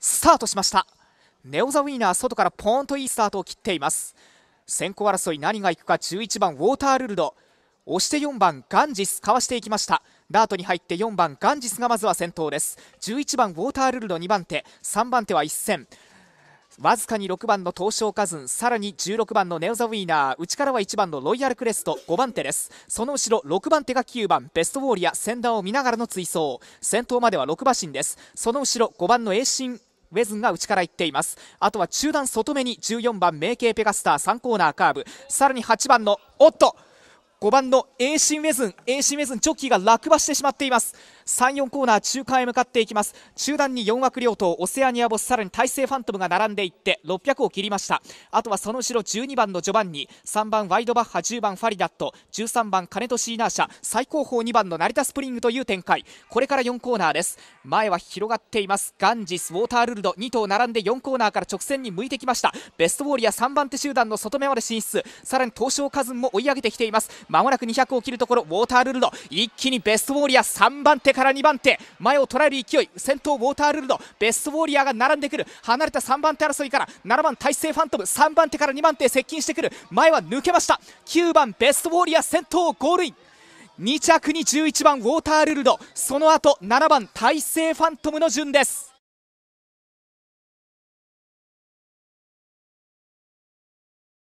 スタートしましたネオ・ザ・ウィーナー外からポーンといいスタートを切っています先行争い何がいくか11番ウォータールルド押して4番ガンジスかわしていきましたダートに入って4番ガンジスがまずは先頭です11番ウォータールルド2番手3番手は1戦わずかに6番の東証カズンさらに16番のネオザウィーナー内からは1番のロイヤルクレスト5番手ですその後ろ6番手が9番ベストウォーリア先端を見ながらの追走先頭までは6馬身ですその後ろ5番のエーシンウェズンが内から行っていますあとは中段外目に14番メイケイペガスター3コーナーカーブさらに8番のおっと5番のエーシンウェズンエーシンウェズンジョッキーが落馬してしまっています34コーナー中間へ向かっていきます中段に4枠両党オセアニアボスさらに大勢ファントムが並んでいって600を切りましたあとはその後ろ12番のジョバンニ3番ワイドバッハ10番ファリダット13番カネトシーナー社、最高峰2番の成田スプリングという展開これから4コーナーです前は広がっていますガンジスウォータールルド2頭並んで4コーナーから直線に向いてきましたベストウォーリア3番手集団の外目まで進出さらに東証カズンも追い上げてきていますまもなく200を切るところウォータールルド一気にベストウォーリア3番手から2番手前を捉える勢い先頭ウォータールルドベストウォーリアが並んでくる離れた3番手争いから7番大勢ファントム3番手から2番手接近してくる前は抜けました9番ベストウォーリア先頭ゴールイン2着に11番ウォータールルドその後7番大勢ファントムの順です